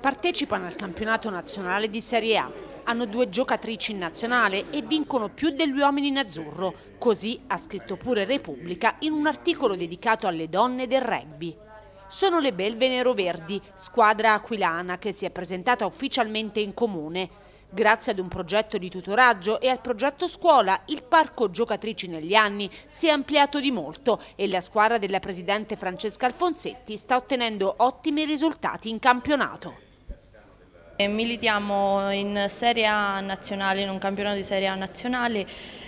Partecipano al campionato nazionale di Serie A, hanno due giocatrici in nazionale e vincono più degli uomini in azzurro. Così ha scritto pure Repubblica in un articolo dedicato alle donne del rugby. Sono le Belve Verdi, squadra aquilana che si è presentata ufficialmente in comune. Grazie ad un progetto di tutoraggio e al progetto scuola, il parco giocatrici negli anni si è ampliato di molto e la squadra della presidente Francesca Alfonsetti sta ottenendo ottimi risultati in campionato. Militiamo in Serie A nazionale, in un campionato di Serie A nazionale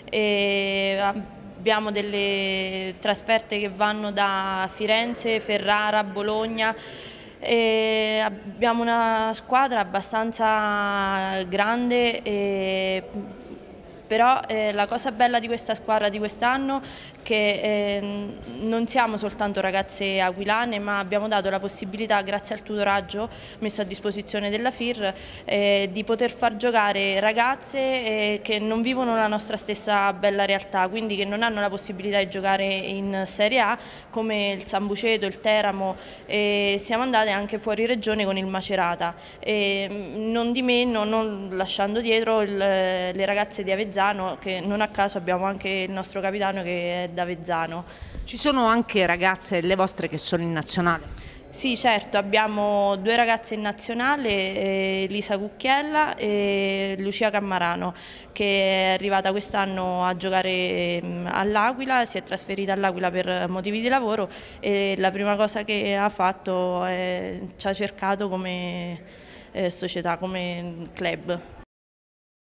e abbiamo delle trasferte che vanno da Firenze, Ferrara, Bologna e abbiamo una squadra abbastanza grande e però eh, la cosa bella di questa squadra di quest'anno è che eh, non siamo soltanto ragazze aquilane ma abbiamo dato la possibilità grazie al tutoraggio messo a disposizione della FIR eh, di poter far giocare ragazze eh, che non vivono la nostra stessa bella realtà quindi che non hanno la possibilità di giocare in Serie A come il San Buceto, il Teramo e siamo andate anche fuori regione con il Macerata e mm, non di meno non lasciando dietro il, le ragazze di Avezzano Avezzano, che non a caso abbiamo anche il nostro capitano che è d'Avezzano. Ci sono anche ragazze le vostre che sono in nazionale? Sì, certo, abbiamo due ragazze in nazionale, eh, Lisa Cucchiella e Lucia Cammarano, che è arrivata quest'anno a giocare mm, all'Aquila, si è trasferita all'Aquila per motivi di lavoro e la prima cosa che ha fatto è ci ha cercato come eh, società, come club.